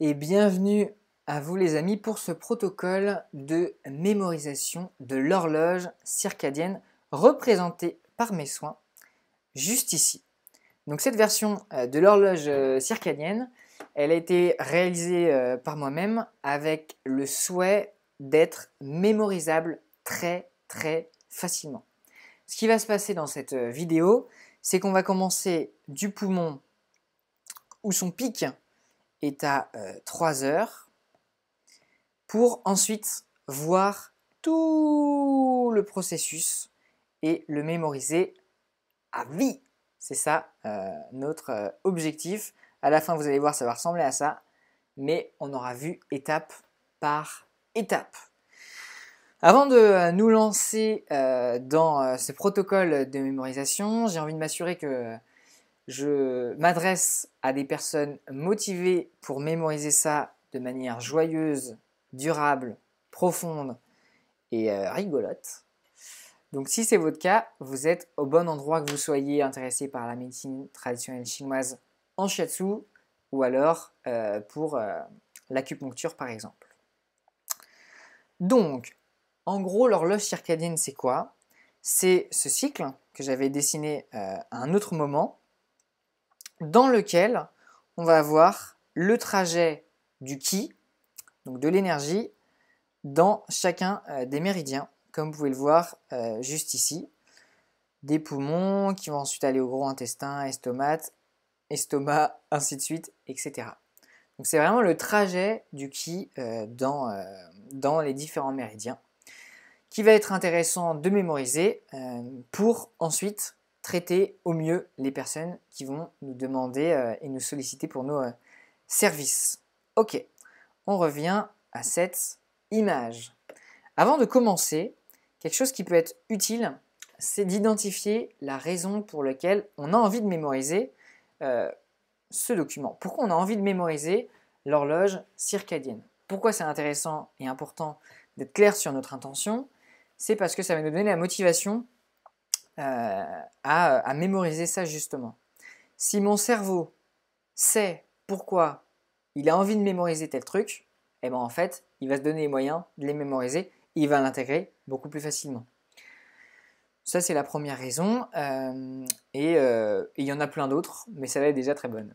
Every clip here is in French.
et bienvenue à vous les amis pour ce protocole de mémorisation de l'horloge circadienne représentée par mes soins juste ici. Donc cette version euh, de l'horloge euh, circadienne, elle a été réalisée euh, par moi-même avec le souhait d'être mémorisable très très facilement. Ce qui va se passer dans cette vidéo, c'est qu'on va commencer du poumon ou son pic est à 3 heures pour ensuite voir tout le processus et le mémoriser à vie. C'est ça euh, notre euh, objectif. À la fin, vous allez voir, ça va ressembler à ça, mais on aura vu étape par étape. Avant de euh, nous lancer dans ce protocole de mémorisation, j'ai envie de m'assurer que je m'adresse à des personnes motivées pour mémoriser ça de manière joyeuse, durable, profonde et euh, rigolote. Donc si c'est votre cas, vous êtes au bon endroit que vous soyez intéressé par la médecine traditionnelle chinoise en shiatsu ou alors euh, pour euh, l'acupuncture par exemple. Donc, en gros, l'horloge circadienne, c'est quoi C'est ce cycle que j'avais dessiné à un autre moment dans lequel on va avoir le trajet du qui, donc de l'énergie, dans chacun euh, des méridiens, comme vous pouvez le voir euh, juste ici. Des poumons qui vont ensuite aller au gros intestin, estomac, estomac, ainsi de suite, etc. Donc c'est vraiment le trajet du qui euh, dans les différents méridiens qui va être intéressant de mémoriser pour ensuite traiter au mieux les personnes qui vont nous demander euh, et nous solliciter pour nos euh, services. Ok, on revient à cette image. Avant de commencer, quelque chose qui peut être utile, c'est d'identifier la raison pour laquelle on a envie de mémoriser euh, ce document. Pourquoi on a envie de mémoriser l'horloge circadienne Pourquoi c'est intéressant et important d'être clair sur notre intention C'est parce que ça va nous donner la motivation à, mémoriser ça justement. Si mon cerveau sait pourquoi il a envie de mémoriser tel truc, et eh ben en fait, il va se donner les moyens de les mémoriser et il va l'intégrer beaucoup plus facilement. Ça, c'est la première raison. Euh, euh, et il y en a plein d'autres, mais ça là est déjà très bonne.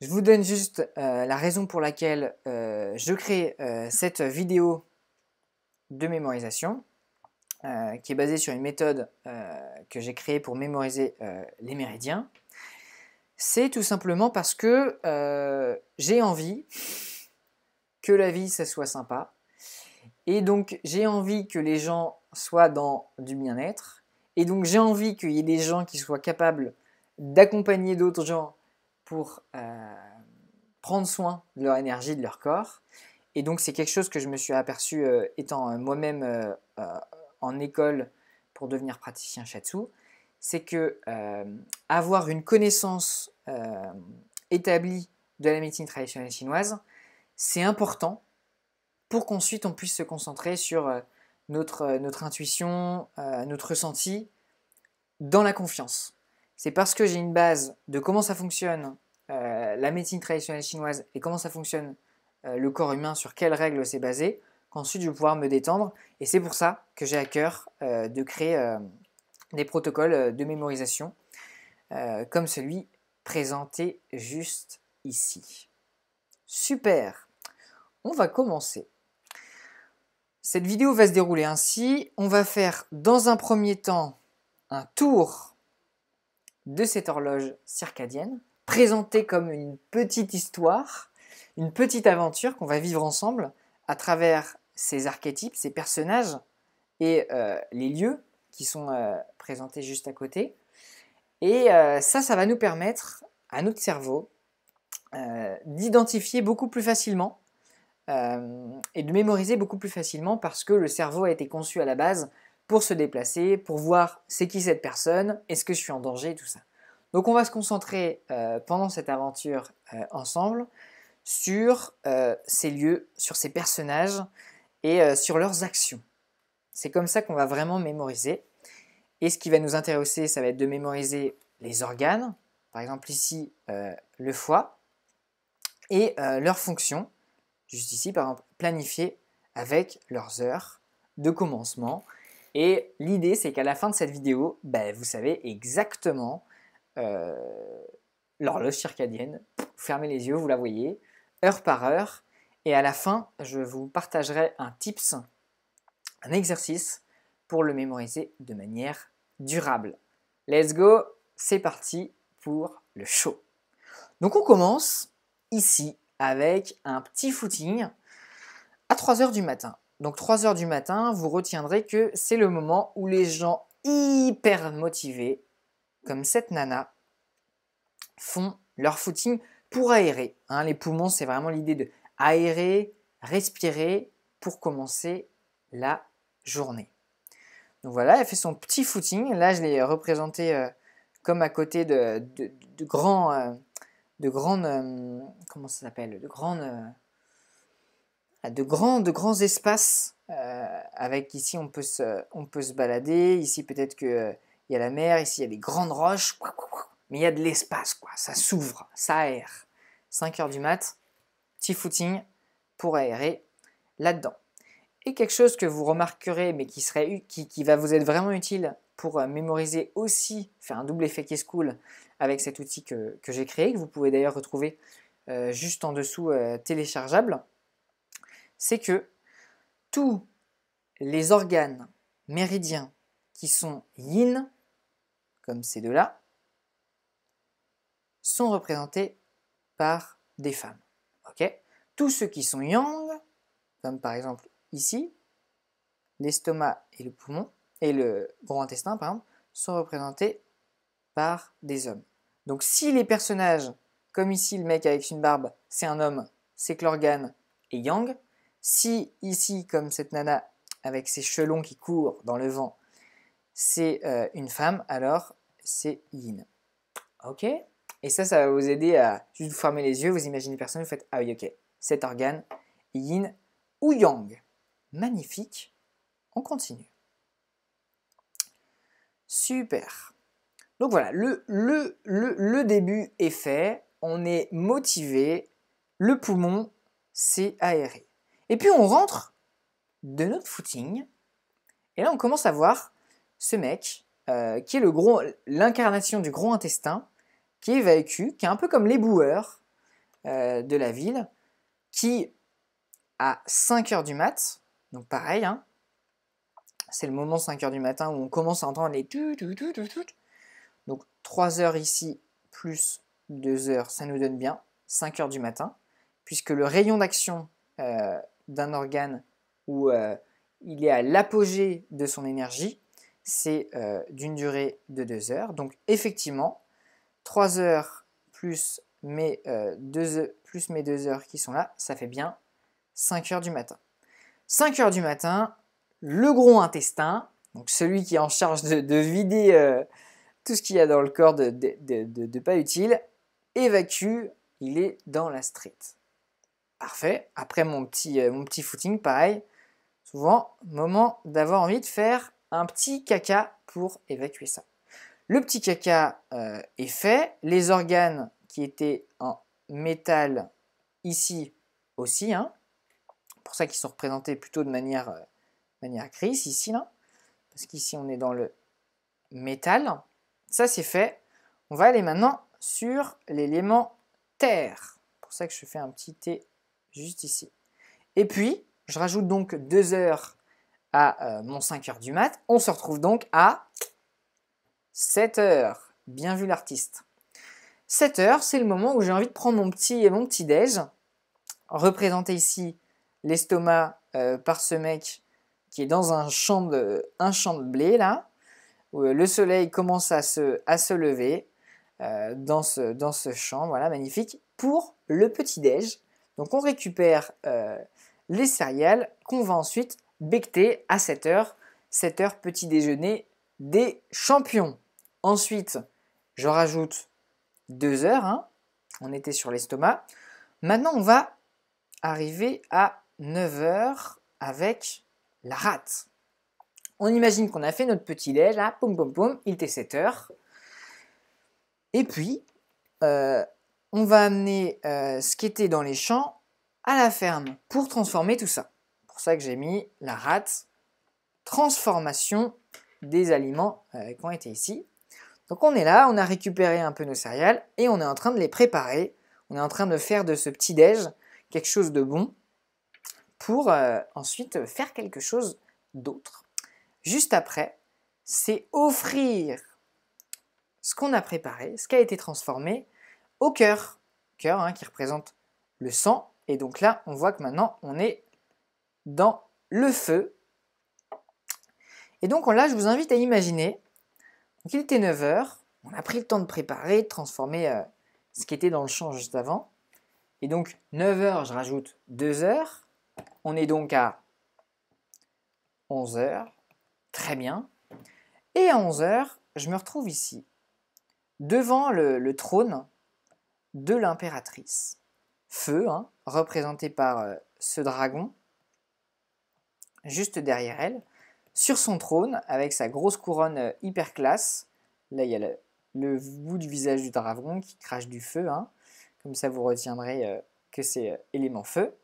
Je vous donne juste euh, la raison pour laquelle je crée cette vidéo de mémorisation. Euh, qui est basé sur une méthode euh, que j'ai créée pour mémoriser euh, les méridiens, c'est tout simplement parce que j'ai envie que la vie, ça soit sympa. Et donc, j'ai envie que les gens soient dans du bien-être. Et donc, j'ai envie qu'il y ait des gens qui soient capables d'accompagner d'autres gens pour prendre soin de leur énergie, de leur corps. Et donc c'est quelque chose que je me suis aperçu étant moi-même en école pour devenir praticien shatsu, c'est que euh, avoir une connaissance euh, établie de la médecine traditionnelle chinoise, c'est important pour qu'ensuite on puisse se concentrer sur euh, notre, intuition, notre ressenti, dans la confiance. C'est parce que j'ai une base de comment ça fonctionne la médecine traditionnelle chinoise et comment ça fonctionne le corps humain, sur quelles règles c'est basé, qu'ensuite je vais pouvoir me détendre. Et c'est pour ça que j'ai à cœur euh, de créer euh, des protocoles euh, de mémorisation comme celui présenté juste ici. Super On va commencer. Cette vidéo va se dérouler ainsi. On va faire dans un premier temps un tour de cette horloge circadienne, présentée comme une petite histoire, une petite aventure qu'on va vivre ensemble à travers ces archétypes, ces personnages et euh, les lieux qui sont euh, présentés juste à côté. Et euh, ça, ça va nous permettre à notre cerveau d'identifier beaucoup plus facilement et de mémoriser beaucoup plus facilement parce que le cerveau a été conçu à la base pour se déplacer, pour voir c'est qui cette personne, est-ce que je suis en danger, tout ça. Donc on va se concentrer pendant cette aventure ensemble sur ces lieux, sur ces personnages, et euh, sur leurs actions. C'est comme ça qu'on va vraiment mémoriser. Et ce qui va nous intéresser, ça va être de mémoriser les organes, par exemple ici euh, le foie, et euh, leurs fonctions, juste ici par exemple planifier avec leurs heures de commencement. Et l'idée c'est qu'à la fin de cette vidéo, bah, vous savez exactement l'horloge circadienne. fermez les yeux, vous la voyez, heure par heure, et à la fin, je vous partagerai un tips, un exercice pour le mémoriser de manière durable. Let's go, c'est parti pour le show. Donc on commence ici avec un petit footing à 3h du matin. Donc 3h du matin, vous retiendrez que c'est le moment où les gens hyper motivés, comme cette nana, font leur footing pour aérer. Hein. les poumons, c'est vraiment l'idée de aérer, respirer pour commencer la journée. Donc voilà, elle fait son petit footing. Là, je l'ai représenté euh, comme à côté de, de, grands... Euh, de grandes... Euh, comment ça s'appelle De grandes... de, grands, de grands espaces avec ici on peut, se, on peut se balader. Ici peut-être que il y a la mer, ici il y a des grandes roches, mais il y a de l'espace, quoi. Ça s'ouvre, ça aère. 5 heures du mat, petit footing pour aérer là-dedans. Et quelque chose que vous remarquerez, mais qui, serait, qui, va vous être vraiment utile pour euh, mémoriser aussi, faire un double effet qui est cool avec cet outil que, j'ai créé, que vous pouvez d'ailleurs retrouver euh, juste en dessous euh, téléchargeable, c'est que tous les organes méridiens qui sont yin, comme ces deux-là, sont représentés par des femmes tous ceux qui sont yang, comme par exemple ici, l'estomac et le poumon, et le gros intestin par exemple, sont représentés par des hommes. Donc si les personnages, comme ici le mec avec une barbe, c'est un homme, c'est que l'organe est yang, si ici comme cette nana avec ses chelons qui courent dans le vent, c'est euh, une femme, alors c'est yin. Ok et ça, ça va vous aider à vous fermer les yeux, vous imaginez personne, vous faites Ah oui, ok, cet organe, yin ou yang. Magnifique. On continue. Super. Donc voilà, le, début est fait, on est motivé, le poumon, s'est aéré. Et puis on rentre de notre footing, et là on commence à voir ce mec, euh, qui est l'incarnation du gros intestin, qui est vécu, qui est un peu comme les boueurs euh, de la ville, qui à 5 heures du mat, donc pareil, hein, c'est le moment 5 heures du matin où on commence à entendre les tout, tout, tout, Donc 3 heures ici plus 2 heures, ça nous donne bien 5 heures du matin, puisque le rayon d'action euh, d'un organe où euh, il est à l'apogée de son énergie, c'est d'une durée de 2 heures. Donc effectivement, 3 heures plus mes, 2, euh, plus heures qui sont là, ça fait bien 5 heures du matin. 5 heures du matin, le gros intestin, donc celui qui est en charge de, vider euh, tout ce qu'il y a dans le corps de, pas utile, évacue, il est dans la street. Parfait, après mon petit, euh, mon petit footing, pareil, souvent, moment d'avoir envie de faire un petit caca pour évacuer ça. Le petit caca euh, est fait. Les organes qui étaient en métal ici aussi, hein. pour ça qu'ils sont représentés plutôt de manière, euh, manière grise ici, parce qu'ici on est dans le métal. Ça c'est fait. On va aller maintenant sur l'élément terre. pour ça que je fais un petit T juste ici. Et puis, je rajoute donc deux heures à euh, mon 5 heures du mat. On se retrouve donc à 7 heures. Bien vu l'artiste. 7 heures, c'est le moment où j'ai envie de prendre mon petit, mon petit déj. Représenté ici l'estomac euh, par ce mec qui est dans un champ de, blé là. Où euh, le soleil commence à se, lever euh, dans, ce, champ, voilà, magnifique, pour le petit-déj. Donc on récupère les céréales qu'on va ensuite becter à 7h, 7h petit déjeuner des champions. Ensuite, je rajoute 2 heures. Hein. On était sur l'estomac. Maintenant, on va arriver à 9 heures avec la rate. On imagine qu'on a fait notre petit lait, là, poum poum poum, il était 7 heures. Et puis, euh, on va amener euh, ce qui était dans les champs à la ferme pour transformer tout ça. C'est pour ça que j'ai mis la rate, transformation des aliments euh, qui ont été ici. Donc on est là, on a récupéré un peu nos céréales et on est en train de les préparer. On est en train de faire de ce petit déj quelque chose de bon pour euh, ensuite faire quelque chose d'autre. Juste après, c'est offrir ce qu'on a préparé, ce qui a été transformé au cœur, cœur hein, qui représente le sang. Et donc là, on voit que maintenant, on est dans le feu. Et donc là, je vous invite à imaginer donc il était 9h, on a pris le temps de préparer, de transformer euh, ce qui était dans le champ juste avant. Et donc 9h, je rajoute 2h. On est donc à 11h. Très bien. Et à 11h, je me retrouve ici, devant le, trône de l'impératrice. Feu, hein, représenté par euh, ce dragon, juste derrière elle sur son trône avec sa grosse couronne euh, hyper classe. Là, il y a le, bout du visage du dragon qui crache du feu. Hein. Comme ça, vous retiendrez euh, que c'est euh, élément feu.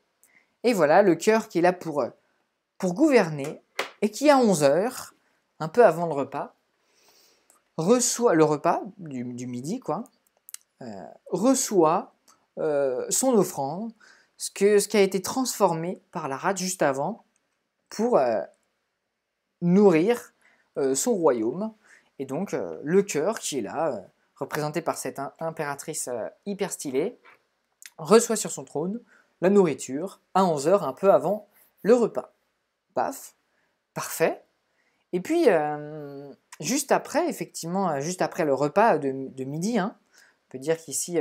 Et voilà le cœur qui est là pour, pour gouverner et qui, à 11 heures, un peu avant le repas, reçoit le repas du, midi, quoi, reçoit son offrande, ce, que, ce qui a été transformé par la rate juste avant pour nourrir euh, son royaume. Et donc euh, le cœur qui est là, euh, représenté par cette impératrice hyper stylée, reçoit sur son trône la nourriture à 11h, un peu avant le repas. Paf, parfait. Et puis, juste après, effectivement, juste après le repas de, midi, hein, on peut dire qu'ici,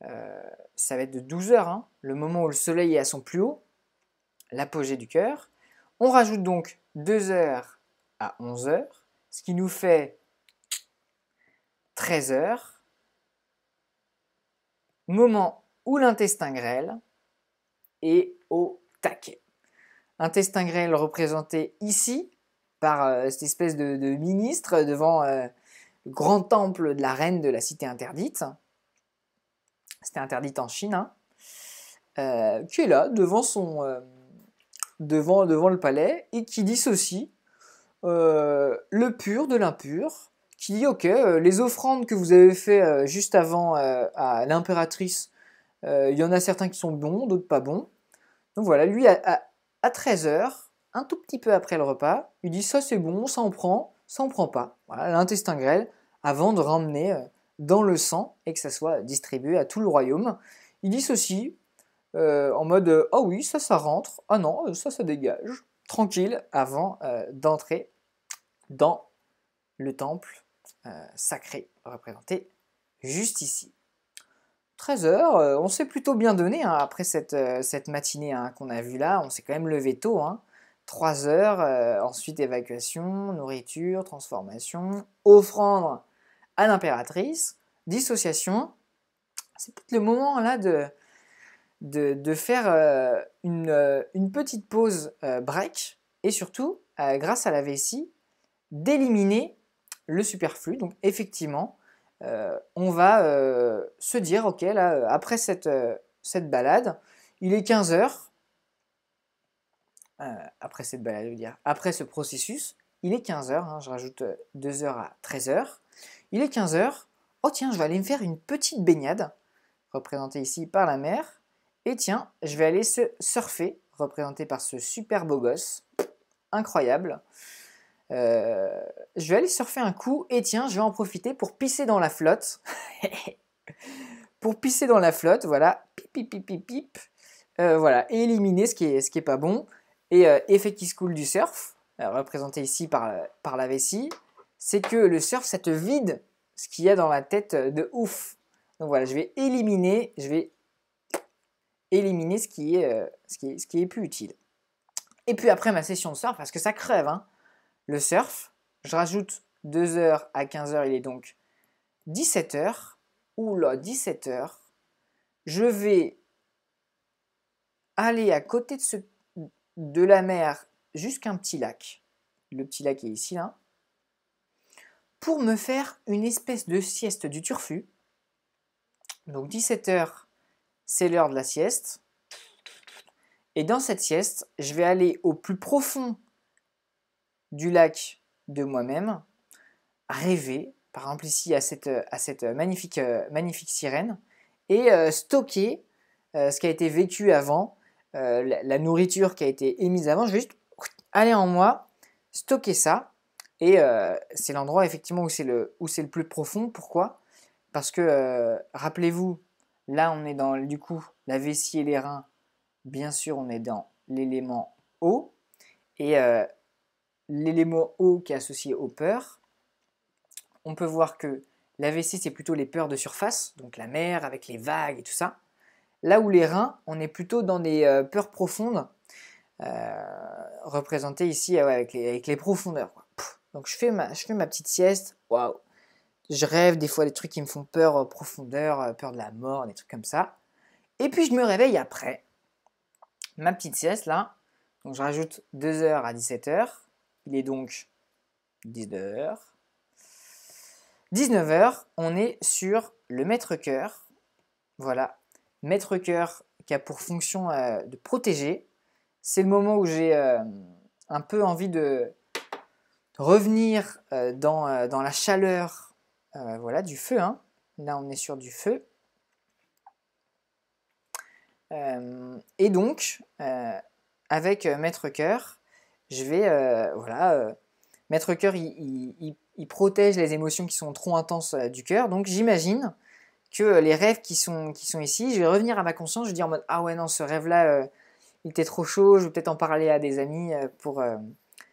ça va être de 12h, hein, le moment où le soleil est à son plus haut, l'apogée du cœur. On rajoute donc 2 heures à 11 heures, ce qui nous fait 13 heures, moment où l'intestin grêle est au taquet. Intestin grêle représenté ici par euh, cette espèce de, ministre devant euh, le grand temple de la reine de la cité interdite. C'était interdite en Chine, hein. euh, qui est là devant son devant, devant le palais et qui dissocie euh, le pur de l'impur, qui dit ok, euh, les offrandes que vous avez fait euh, juste avant euh, à l'impératrice, il y en a certains qui sont bons, d'autres pas bons. Donc voilà, lui à, à, à 13h, un tout petit peu après le repas, il dit ça c'est bon, ça en prend, ça en prend pas. Voilà, l'intestin grêle, avant de ramener dans le sang et que ça soit distribué à tout le royaume. Il dit ceci, euh, en mode euh, ah oh oui, ça, ça rentre, ah non, euh, ça, ça dégage, tranquille avant d'entrer dans le temple sacré représenté juste ici. 13h, on s'est plutôt bien donné hein, après cette, cette matinée hein, qu'on a vue là, on s'est quand même levé tôt. Hein. 3 heures, ensuite évacuation, nourriture, transformation, offrande à l'impératrice, dissociation. C'est peut-être le moment là de, de, faire euh, euh, une, petite pause euh, break et surtout, grâce à la vessie, d'éliminer le superflu. Donc effectivement, on va se dire, ok, là, après cette, balade, il est 15 heures. après cette balade, dire, après ce processus, il est 15 heures hein, je rajoute 2h à 13h. Il est 15h, oh tiens, je vais aller me faire une petite baignade, représentée ici par la mer. Et tiens, je vais aller se surfer, représenté par ce super beau gosse. Incroyable. Euh, je vais aller surfer un coup et tiens, je vais en profiter pour pisser dans la flotte. pour pisser dans la flotte, voilà. Pip, pip, pip, pip, pip. Euh, voilà, éliminer ce qui est, ce qui est pas bon. Et euh, effet qui se coule du surf, représenté ici par, par la vessie, c'est que le surf, ça te vide ce qu'il y a dans la tête de ouf. Donc voilà, je vais éliminer, je vais éliminer ce qui, est, euh, ce, qui ce qui est plus utile. Et puis après ma session de surf, parce que ça crève, hein, le surf, je rajoute 2h à 15h, il est donc 17h. Oula, 17h. Je vais aller à côté de, ce, de la mer jusqu'à un petit lac. Le petit lac est ici, là. Pour me faire une espèce de sieste du turfu. Donc 17h c'est l'heure de la sieste. Et dans cette sieste, je vais aller au plus profond du lac de moi-même, rêver, par exemple ici à cette, à cette magnifique, euh, magnifique sirène, et euh, stocker euh, ce qui a été vécu avant, la, nourriture qui a été émise avant, je vais juste aller en moi, stocker ça, et c'est l'endroit effectivement où c'est le, où le plus profond. Pourquoi Parce que, rappelez-vous, Là, on est dans, du coup, la vessie et les reins. Bien sûr, on est dans l'élément eau. Et euh, l'élément eau qui est associé aux peurs, on peut voir que la vessie, c'est plutôt les peurs de surface, donc la mer avec les vagues et tout ça. Là où les reins, on est plutôt dans des euh, peurs profondes, euh, représentées ici ah avec les, profondeurs. Donc je fais ma, je fais ma petite sieste, waouh, je rêve des fois des trucs qui me font peur, euh, profondeur, euh, peur de la mort, des trucs comme ça. Et puis je me réveille après. Ma petite sieste là. Donc je rajoute 2h à 17h. Il est donc 19h. 19h, on est sur le maître cœur. Voilà. Maître cœur qui a pour fonction euh, de protéger. C'est le moment où j'ai un peu envie de revenir dans, dans la chaleur euh, voilà, du feu. Hein. Là, on est sur du feu. Euh, et donc, euh, avec Maître Cœur, je vais, voilà, Maître Cœur, il, protège les émotions qui sont trop intenses du cœur. Donc, j'imagine que les rêves qui sont, qui sont ici, je vais revenir à ma conscience, je vais dire en mode, ah ouais, non, ce rêve-là, il était trop chaud, je vais peut-être en parler à des amis pour,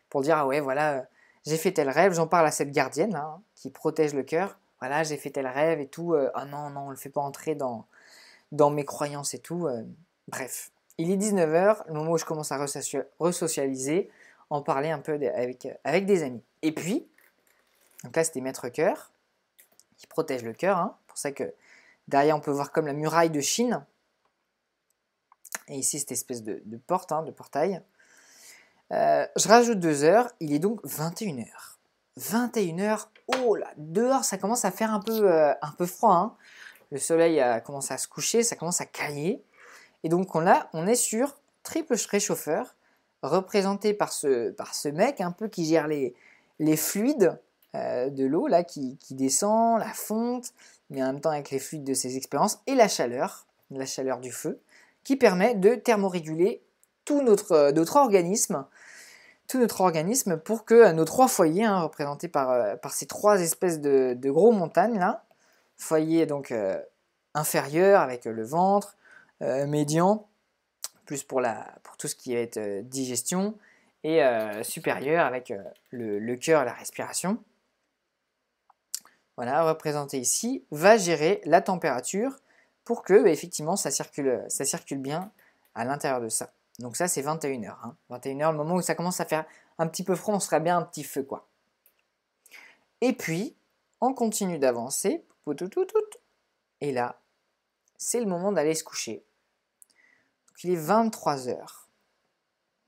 pour dire, ah ouais, voilà j'ai fait tel rêve, j'en parle à cette gardienne hein, qui protège le cœur. Voilà, j'ai fait tel rêve et tout. Euh, ah non, non, on le fait pas entrer dans, dans mes croyances et tout. Euh, bref, il est 19h, le moment où je commence à resocialiser, en parler un peu avec, euh, avec des amis. Et puis, donc là, c'était Maître Cœur, qui protège le cœur. Hein, pour ça que derrière, on peut voir comme la muraille de Chine. Et ici, cette espèce de, porte, hein, de portail. Euh, je rajoute deux heures, il est donc 21 heures. 21 heures, oh là, dehors ça commence à faire un peu, euh, un peu froid. Hein. Le soleil a euh, commencé à se coucher, ça commence à cailler. Et donc on, là, on est sur triple réchauffeur, représenté par ce, par ce mec un peu qui gère les, les fluides de l'eau, là qui, qui descend, la fonte, mais en même temps avec les fluides de ses expériences, et la chaleur, la chaleur du feu, qui permet de thermoréguler tout euh, notre, organisme tout notre organisme pour que euh, nos trois foyers, hein, représentés euh, par, ces trois espèces de, gros montagnes là, foyer donc inférieur avec le ventre, médian, plus pour, la, pour tout ce qui est digestion, et supérieur avec le, cœur et la respiration, voilà, représenté ici, va gérer la température pour que bah, effectivement ça circule, ça circule bien à l'intérieur de ça. Donc ça, c'est 21h. 21h, hein. le moment où ça commence à faire un petit peu froid, on serait bien un petit feu, quoi. Et puis, on continue d'avancer. Et là, c'est le moment d'aller se coucher. Donc il est 23h.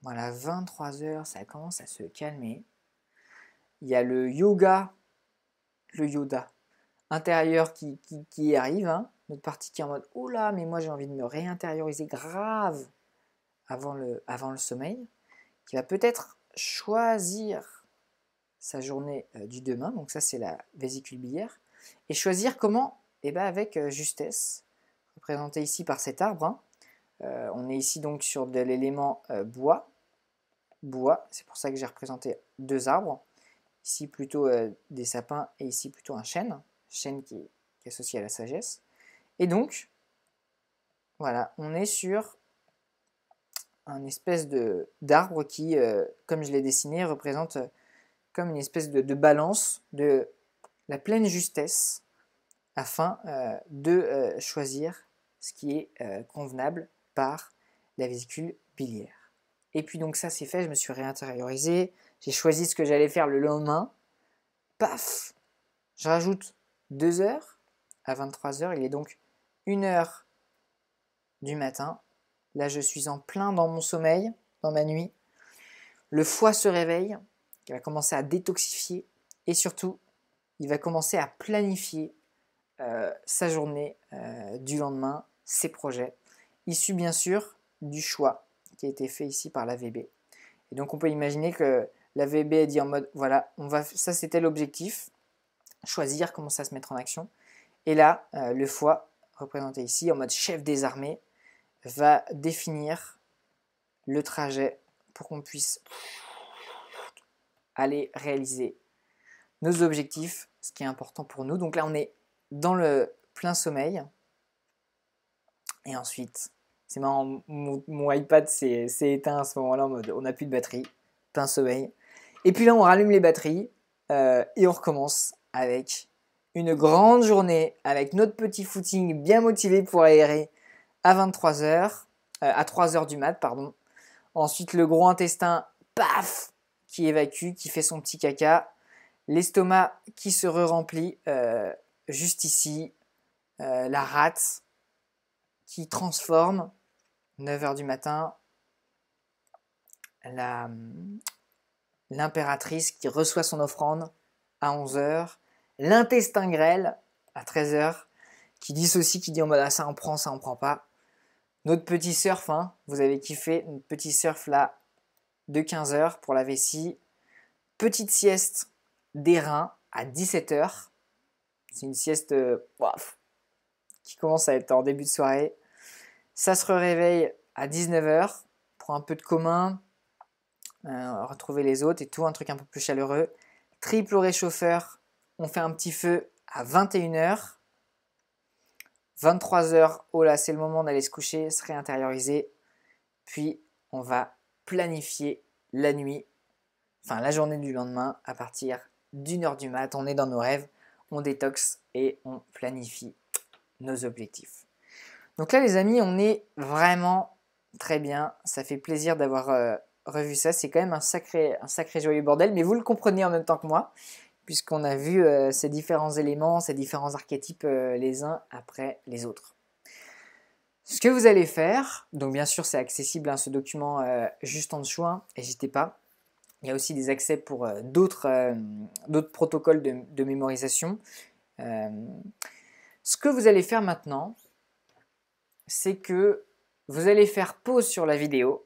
Voilà, 23h, ça commence à se calmer. Il y a le yoga, le yoda intérieur qui, arrive. Hein. Notre partie qui est en mode, oh là, mais moi j'ai envie de me réintérioriser grave avant le, sommeil, qui va peut-être choisir sa journée euh, du demain, donc ça c'est la vésicule biliaire, et choisir comment, et eh ben avec euh, justesse, représenté ici par cet arbre, hein, euh, on est ici donc sur de l'élément bois, bois, c'est pour ça que j'ai représenté deux arbres, ici plutôt des sapins et ici plutôt un chêne, chêne qui, qui est associé à la sagesse, et donc voilà, on est sur espèce de d'arbre qui, euh, comme je l'ai dessiné, représente euh, comme une espèce de, balance de la pleine justesse afin euh, de choisir ce qui est convenable par la vésicule biliaire. Et puis donc ça c'est fait, je me suis réintériorisé, j'ai choisi ce que j'allais faire le lendemain, paf, je rajoute deux heures à 23 heures, il est donc une heure du matin Là, je suis en plein dans mon sommeil, dans ma nuit. Le foie se réveille, il va commencer à détoxifier et surtout, il va commencer à planifier euh, sa journée euh, du lendemain, ses projets, issus bien sûr du choix qui a été fait ici par la VB. Et donc, on peut imaginer que la VB a dit en mode voilà, on va, ça c'était l'objectif, choisir, commencer à se mettre en action. Et là, euh, le foie, représenté ici en mode chef des armées, va définir le trajet pour qu'on puisse aller réaliser nos objectifs, ce qui est important pour nous. Donc là, on est dans le plein sommeil. Et ensuite, c'est marrant, mon, iPad s'est éteint à ce moment-là en mode on n'a plus de batterie, plein sommeil. Et puis là, on rallume les batteries euh, et on recommence avec une grande journée, avec notre petit footing bien motivé pour aérer à 23h, euh, à 3h du mat, pardon. Ensuite, le gros intestin, paf, qui évacue, qui fait son petit caca. L'estomac qui se re-remplit euh, juste ici. Euh, la rate qui transforme 9h du matin. L'impératrice qui reçoit son offrande à 11h. L'intestin grêle à 13h qui dit ceci, qui dit oh, mode bah ça on prend, ça on prend pas. Notre petit surf, vous avez kiffé notre petit surf là de 15h pour la vessie. Petite sieste des reins à 17h. C'est une sieste euh, qui commence à être en début de soirée. Ça se réveille à 19h pour un peu de commun, euh, retrouver les autres et tout, un truc un peu plus chaleureux. Triple réchauffeur, on fait un petit feu à 21h. 23h, oh là, c'est le moment d'aller se coucher, se réintérioriser. Puis, on va planifier la nuit, enfin la journée du lendemain, à partir d'une heure du mat. On est dans nos rêves, on détoxe et on planifie nos objectifs. Donc là, les amis, on est vraiment très bien. Ça fait plaisir d'avoir euh, revu ça. C'est quand même un sacré, un sacré joyeux bordel, mais vous le comprenez en même temps que moi puisqu'on a vu euh, ces différents éléments, ces différents archétypes euh, les uns après les autres. Ce que vous allez faire, donc bien sûr c'est accessible à hein, ce document euh, juste en dessous, hein, n'hésitez pas. Il y a aussi des accès pour d'autres protocoles de, de mémorisation. ce que vous allez faire maintenant, c'est que vous allez faire pause sur la vidéo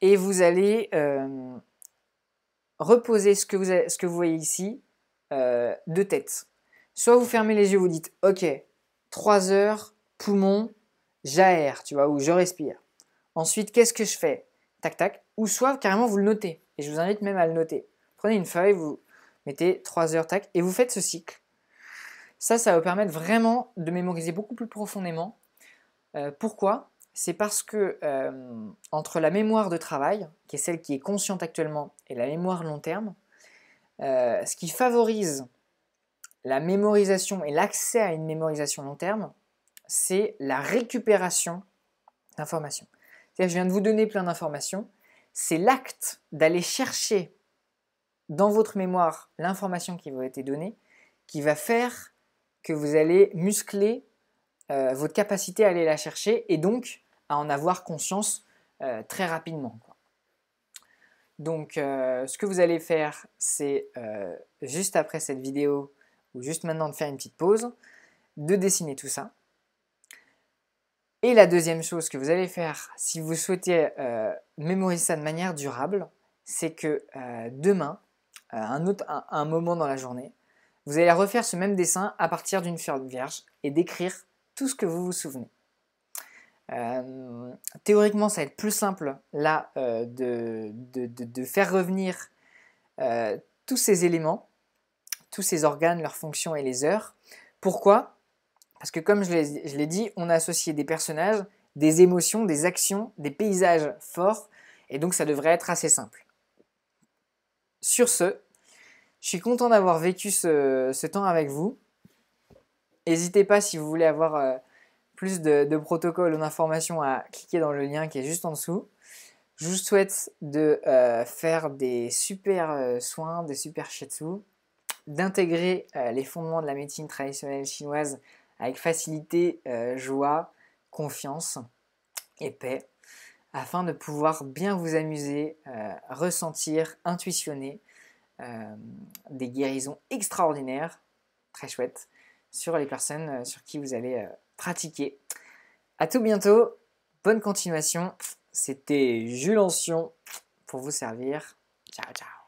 et vous allez reposez ce que vous, voyez ici euh, de tête. Soit vous fermez les yeux, vous dites Ok, 3 heures, poumon, j'aère, tu vois, ou je respire. Ensuite, qu'est-ce que je fais Tac, tac. Ou soit carrément vous le notez. Et je vous invite même à le noter. Prenez une feuille, vous mettez 3 heures, tac, et vous faites ce cycle. Ça, ça va vous permettre vraiment de mémoriser beaucoup plus profondément. Euh, pourquoi c'est parce que euh, entre la mémoire de travail, qui est celle qui est consciente actuellement, et la mémoire long terme, euh, ce qui favorise la mémorisation et l'accès à une mémorisation long terme, c'est la récupération d'informations. je viens de vous donner plein d'informations, c'est l'acte d'aller chercher dans votre mémoire l'information qui vous a été donnée qui va faire que vous allez muscler euh, votre capacité à aller la chercher et donc à en avoir conscience euh, très rapidement. Donc, euh, ce que vous allez faire, c'est euh, juste après cette vidéo, ou juste maintenant de faire une petite pause, de dessiner tout ça. Et la deuxième chose que vous allez faire, si vous souhaitez mémoriser ça de manière durable, c'est que demain, un, autre, un, un moment dans la journée, vous allez refaire ce même dessin à partir d'une feuille vierge et décrire tout ce que vous vous souvenez. Euh, théoriquement, ça va être plus simple là euh, de, faire revenir euh, tous ces éléments, tous ces organes, leurs fonctions et les heures. Pourquoi Parce que comme je l'ai dit, on a associé des personnages, des émotions, des actions, des paysages forts, et donc ça devrait être assez simple. Sur ce, je suis content d'avoir vécu ce, ce, temps avec vous. N'hésitez pas si vous voulez avoir plus de, protocoles ou d'informations à cliquer dans le lien qui est juste en dessous. Je vous souhaite de euh, faire des super euh, soins, des super shiatsu, d'intégrer euh, les fondements de la médecine traditionnelle chinoise avec facilité, joie, confiance et paix afin de pouvoir bien vous amuser, ressentir, intuitionner des guérisons extraordinaires, très chouettes, sur les personnes sur qui vous allez pratiquer. À tout bientôt, bonne continuation. C'était Jules Ancion pour vous servir. Ciao, ciao.